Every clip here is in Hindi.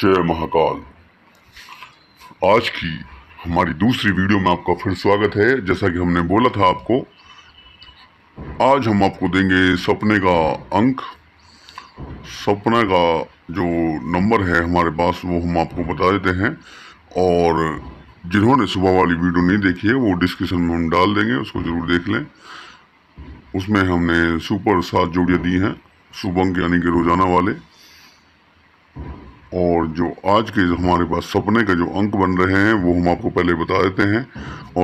जय महाकाल आज की हमारी दूसरी वीडियो में आपका फिर स्वागत है जैसा कि हमने बोला था आपको आज हम आपको देंगे सपने का अंक सपना का जो नंबर है हमारे पास वो हम आपको बता देते हैं और जिन्होंने सुबह वाली वीडियो नहीं देखी है वो डिस्क्रिप्शन में हम डाल देंगे उसको ज़रूर देख लें उसमें हमने सुपर सात जोड़ियाँ दी हैं सुबह यानी कि रोज़ाना वाले और जो आज के जो हमारे पास सपने के जो अंक बन रहे हैं वो हम आपको पहले बता देते हैं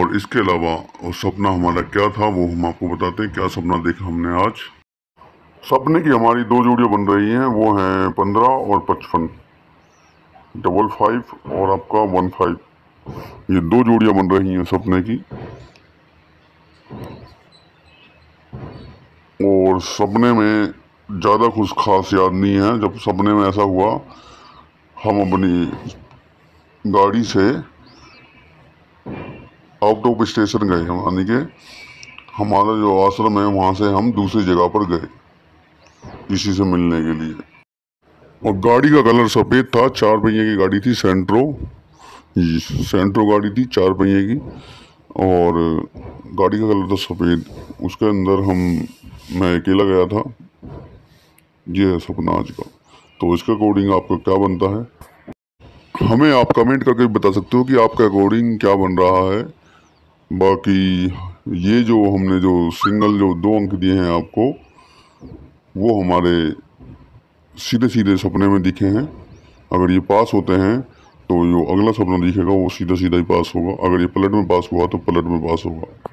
और इसके अलावा सपना हमारा क्या था वो हम आपको बताते हैं क्या सपना देखा हमने आज सपने की हमारी दो जोड़ियाँ बन रही हैं वो हैं पंद्रह और पचपन डबल फाइव और आपका वन फाइव ये दो जोड़ियाँ बन रही हैं सपने की और सपने में ज़्यादा कुछ खास याद नहीं है जब सपने में ऐसा हुआ हम अपनी गाड़ी से आउट ऑफ स्टेशन गए हम यानी कि हमारा जो आश्रम है वहाँ से हम दूसरी जगह पर गए इसी से मिलने के लिए और गाड़ी का कलर सफ़ेद था चार पहिए की गाड़ी थी सेंट्रो सेंट्रो गाड़ी थी चार पहिए की और गाड़ी का कलर था तो सफ़ेद उसके अंदर हम मैं अकेला गया था ये है सपना आज का तो इसके अकॉर्डिंग आपका क्या बनता है हमें आप कमेंट करके बता सकते हो कि आपका अकॉर्डिंग क्या बन रहा है बाकी ये जो हमने जो सिंगल जो दो अंक दिए हैं आपको वो हमारे सीधे सीधे सपने में दिखे हैं अगर ये पास होते हैं तो जो अगला सपना दिखेगा वो सीधा सीधा ही पास होगा अगर ये पलट में पास हुआ तो पलट में पास होगा